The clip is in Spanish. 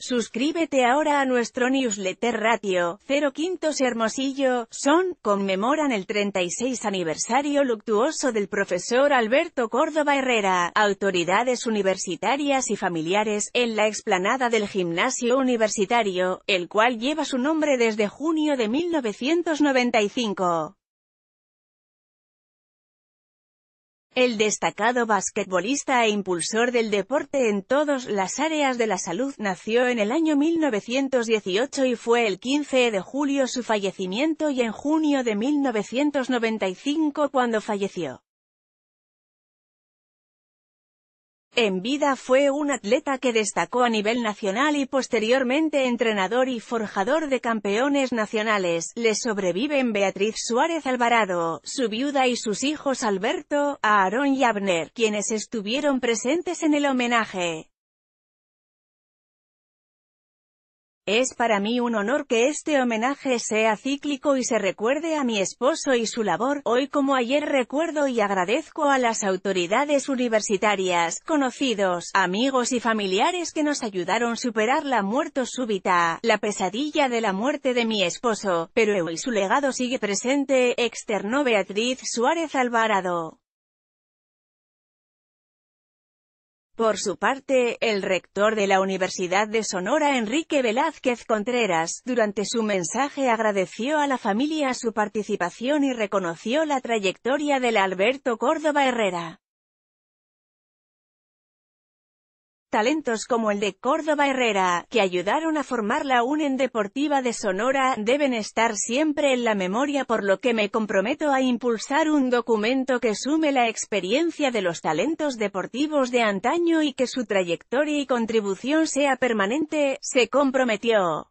Suscríbete ahora a nuestro newsletter Ratio, Cero Quintos Hermosillo, son, conmemoran el 36 aniversario luctuoso del profesor Alberto Córdoba Herrera, autoridades universitarias y familiares, en la explanada del gimnasio universitario, el cual lleva su nombre desde junio de 1995. El destacado basquetbolista e impulsor del deporte en todas las áreas de la salud nació en el año 1918 y fue el 15 de julio su fallecimiento y en junio de 1995 cuando falleció. En vida fue un atleta que destacó a nivel nacional y posteriormente entrenador y forjador de campeones nacionales. Le sobreviven Beatriz Suárez Alvarado, su viuda y sus hijos Alberto, Aarón y Abner, quienes estuvieron presentes en el homenaje. Es para mí un honor que este homenaje sea cíclico y se recuerde a mi esposo y su labor. Hoy como ayer recuerdo y agradezco a las autoridades universitarias, conocidos, amigos y familiares que nos ayudaron a superar la muerte súbita, la pesadilla de la muerte de mi esposo, pero hoy su legado sigue presente, externó Beatriz Suárez Alvarado. Por su parte, el rector de la Universidad de Sonora Enrique Velázquez Contreras, durante su mensaje agradeció a la familia su participación y reconoció la trayectoria del Alberto Córdoba Herrera. Talentos como el de Córdoba Herrera, que ayudaron a formar la UNEN e Deportiva de Sonora, deben estar siempre en la memoria por lo que me comprometo a impulsar un documento que sume la experiencia de los talentos deportivos de antaño y que su trayectoria y contribución sea permanente, se comprometió.